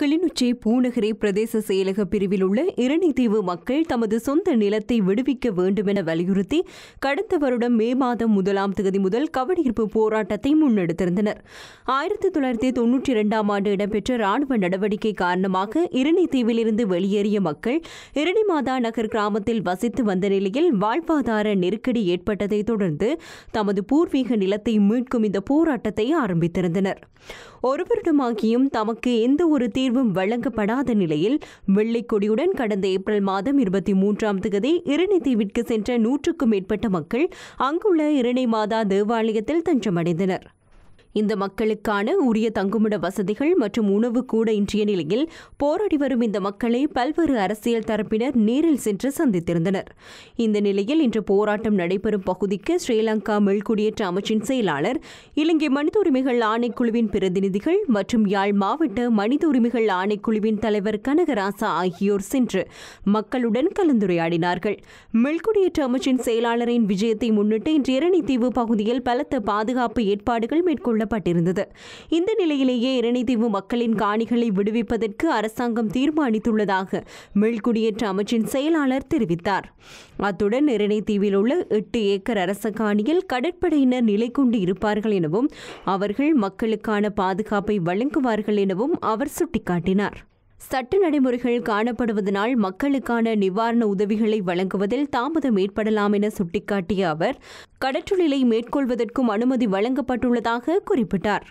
கிளிநொச்சி பூநகரை பிரதேச செயலக பிரிவில் உள்ள இரணைத்தீவு மக்கள் தமது சொந்த நிலத்தை விடுவிக்க வேண்டுமென வலியுறுத்தி கடந்த வருடம் மே மாதம் முதலாம் தேதி முதல் கவனீர்ப்பு போராட்டத்தை முன்னெடுத்திருந்தனர் ஆயிரத்தி தொள்ளாயிரத்தி தொன்னூற்றி இரண்டாம் ஆண்டு இடம்பெற்ற ராணுவ நடவடிக்கை காரணமாக இரணைத்தீவிலிருந்து வெளியேறிய மக்கள் இரணிமாதா நகர் கிராமத்தில் வசித்து வந்த நிலையில் வாழ்வாதார நெருக்கடி ஏற்பட்டதை தொடர்ந்து தமது பூர்வீக நிலத்தை மீட்கும் இந்த போராட்டத்தை ஆரம்பித்திருந்தனர் ஒரு வருடமாகியும் தமக்கு எந்த ஒரு தீர்வு தீர்வும் வழங்கப்படாத நிலையில் வெள்ளைக்கொடியுடன் கடந்த ஏப்ரல் மாதம் இருபத்தி மூன்றாம் தேதி இரணை தீவிற்கு சென்ற நூற்றுக்கும் மேற்பட்ட மக்கள் அங்குள்ள இரணை மாதா தேவாலயத்தில் தஞ்சமடைந்தனா் இந்த மக்களுக்கான உரிய தங்குமிட வசதிகள் மற்றும் உணவு கூட இன்றைய நிலையில் போராடி வரும் இந்த மக்களை பல்வேறு அரசியல் தரப்பினர் நேரில் சென்று சந்தித்திருந்தனர் இந்த நிலையில் இன்று போராட்டம் நடைபெறும் பகுதிக்கு ஸ்ரீலங்கா மீள்குடியேற்ற அமைச்சின் செயலாளர் இலங்கை மனித உரிமைகள் ஆணைக்குழுவின் பிரதிநிதிகள் மற்றும் யாழ் மாவட்ட மனித உரிமைகள் ஆணைக்குழுவின் தலைவர் கனகராசா ஆகியோர் சென்று மக்களுடன் கலந்துரையாடினார்கள் மில்குடியேற்ற அமைச்சின் செயலாளரின் விஜயத்தை முன்னிட்டு இன்று இரணித்தீவு பகுதியில் பலத்த பாதுகாப்பு ஏற்பாடுகள் மேற்கொள்ள கொள்ளப்பட்டிருந்தது இந்த நிலையிலேயே இரணைதீவு மக்களின் காணிகளை விடுவிப்பதற்கு அரசாங்கம் தீர்மானித்துள்ளதாக மீள்குடியேற்ற அமைச்சின் செயலாளர் தெரிவித்தார் அத்துடன் இரணைதீவில் உள்ள எட்டு ஏக்கர் அரச காணியில் கடற்படையினர் நிலை கொண்டு இருப்பார்கள் எனவும் அவர்கள் மக்களுக்கான பாதுகாப்பை வழங்குவார்கள் எனவும் அவர் சுட்டிக்காட்டினார் சட்ட நடைமுறைகள் காணப்படுவதனால் மக்களுக்கான நிவாரண உதவிகளை வழங்குவதில் தாமதம் ஏற்படலாம் என சுட்டிக்காட்டிய அவர் கடற்றொழிலை மேற்கொள்வதற்கும் அனுமதி வழங்கப்பட்டுள்ளதாக குறிப்பிட்டார்